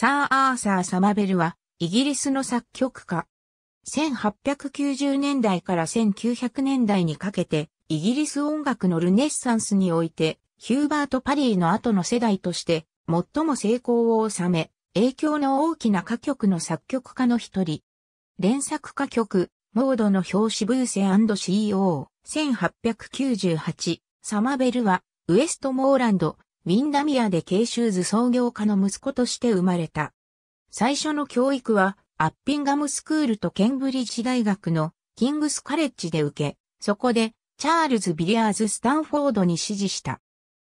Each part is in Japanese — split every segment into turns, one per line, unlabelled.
サー・アーサー・サマベルは、イギリスの作曲家。1890年代から1900年代にかけて、イギリス音楽のルネッサンスにおいて、ヒューバート・パリーの後の世代として、最も成功を収め、影響の大きな歌曲の作曲家の一人。連作歌曲、モードの表紙ブーセ &CEO、1898、サマベルは、ウエストモーランド、ウィンダミアでュ州図創業家の息子として生まれた。最初の教育は、アッピンガムスクールとケンブリッジ大学のキングスカレッジで受け、そこでチャールズ・ビリアーズ・スタンフォードに指示した。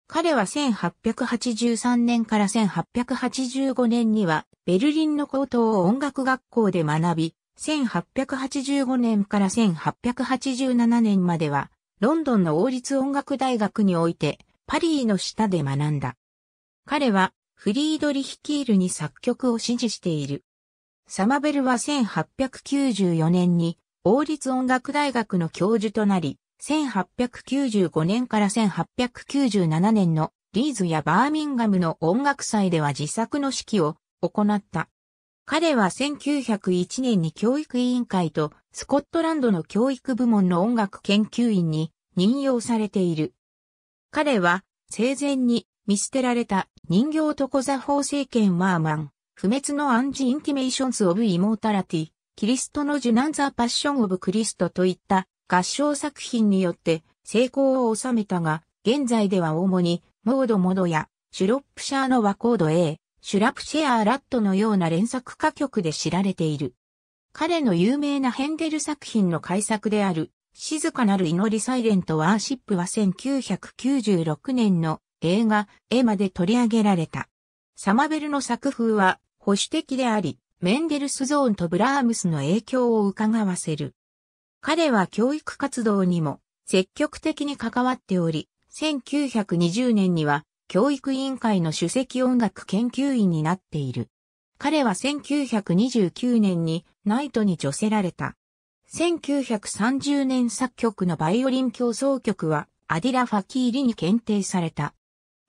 彼は1883年から1885年にはベルリンの高等音楽学校で学び、1885年から1887年まではロンドンの王立音楽大学においてパリーの下で学んだ。彼はフリードリヒキールに作曲を支持している。サマベルは1894年に王立音楽大学の教授となり、1895年から1897年のリーズやバーミンガムの音楽祭では自作の指揮を行った。彼は1901年に教育委員会とスコットランドの教育部門の音楽研究員に任用されている。彼は生前に見捨てられた人形と小座法聖剣ワーマン、不滅のアンジ・インティメーションズ・オブ・イモータラティ、キリストの受難ザ・パッション・オブ・クリストといった合唱作品によって成功を収めたが、現在では主に、モード・モドや、シュロップシャーの和コード A、シュラプシェアラットのような連作歌曲で知られている。彼の有名なヘンデル作品の改作である、静かなる祈りサイレントワーシップは1996年の映画、絵まで取り上げられた。サマベルの作風は保守的であり、メンデルスゾーンとブラームスの影響を伺わせる。彼は教育活動にも積極的に関わっており、1920年には教育委員会の首席音楽研究員になっている。彼は1929年にナイトに助せられた。1930年作曲のバイオリン競奏曲はアディラ・ファキーリに検定された。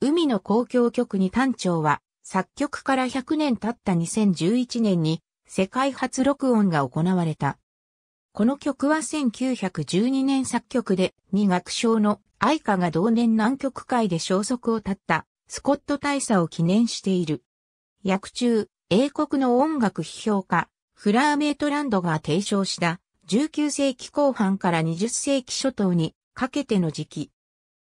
海の公共曲に単調は作曲から100年経った2011年に世界初録音が行われた。この曲は1912年作曲で二楽章の愛カが同年南極海で消息を絶ったスコット大佐を記念している。役中、英国の音楽批評家、フラーメイトランドが提唱した19世紀後半から20世紀初頭にかけての時期。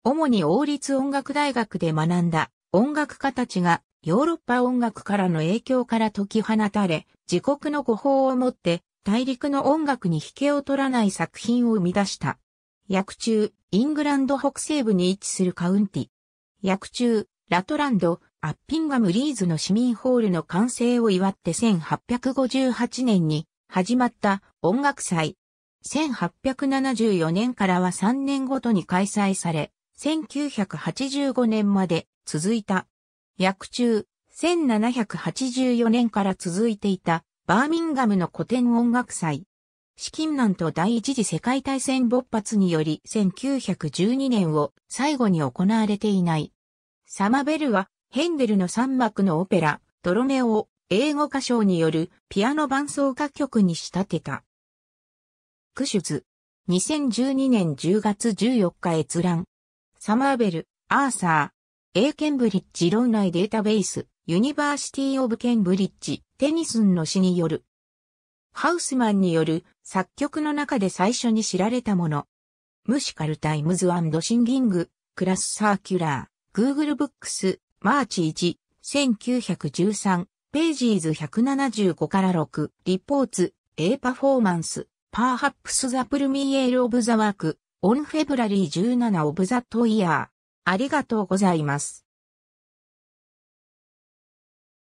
主に王立音楽大学で学んだ音楽家たちがヨーロッパ音楽からの影響から解き放たれ、自国の語法をもって大陸の音楽に引けを取らない作品を生み出した。役中、イングランド北西部に位置するカウンティ。薬中、ラトランド、アッピンガムリーズの市民ホールの完成を祝って1858年に始まった音楽祭。1874年からは3年ごとに開催され、1985年まで続いた。役中、1784年から続いていたバーミンガムの古典音楽祭。資金難と第一次世界大戦勃発により1912年を最後に行われていない。サマベルはヘンデルの三幕のオペラ、ドロメオを英語歌唱によるピアノ伴奏歌曲に仕立てた。クシュズ。2012年10月14日閲覧。サマーベル、アーサー。A ケンブリッジ論内データベース、ユニバーシティオブケンブリッジ、テニスンの詩による。ハウスマンによる作曲の中で最初に知られたもの。ムシカルタイムズシンギング、クラスサーキュラー、Google ブックス、マーチ1、1913。ページーズ175から6、リポーツ、A パフォーマンス、パーハップスザプルミエールオブザワーク、オンフェブラリー17オブザトイヤー。ありがとうございます。